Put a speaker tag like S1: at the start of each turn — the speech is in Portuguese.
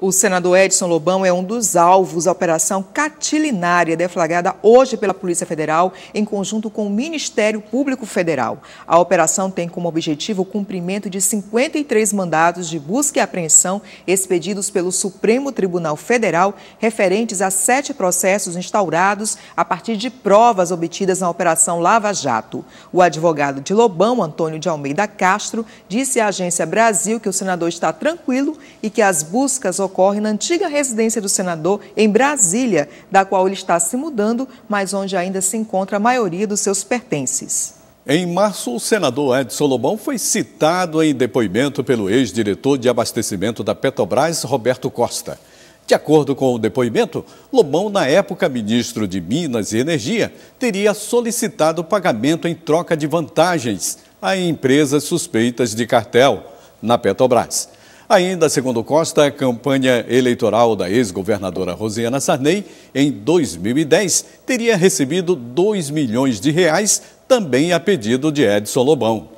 S1: O senador Edson Lobão é um dos alvos da operação catilinária deflagrada hoje pela Polícia Federal em conjunto com o Ministério Público Federal. A operação tem como objetivo o cumprimento de 53 mandados de busca e apreensão expedidos pelo Supremo Tribunal Federal referentes a sete processos instaurados a partir de provas obtidas na Operação Lava Jato. O advogado de Lobão, Antônio de Almeida Castro, disse à Agência Brasil que o senador está tranquilo e que as buscas ocorre na antiga residência do senador, em Brasília, da qual ele está se mudando, mas onde ainda se encontra a maioria dos seus pertences.
S2: Em março, o senador Edson Lobão foi citado em depoimento pelo ex-diretor de abastecimento da Petrobras, Roberto Costa. De acordo com o depoimento, Lobão, na época ministro de Minas e Energia, teria solicitado pagamento em troca de vantagens a empresas suspeitas de cartel na Petrobras. Ainda segundo Costa, a campanha eleitoral da ex-governadora Rosiana Sarney, em 2010, teria recebido 2 milhões de reais, também a pedido de Edson Lobão.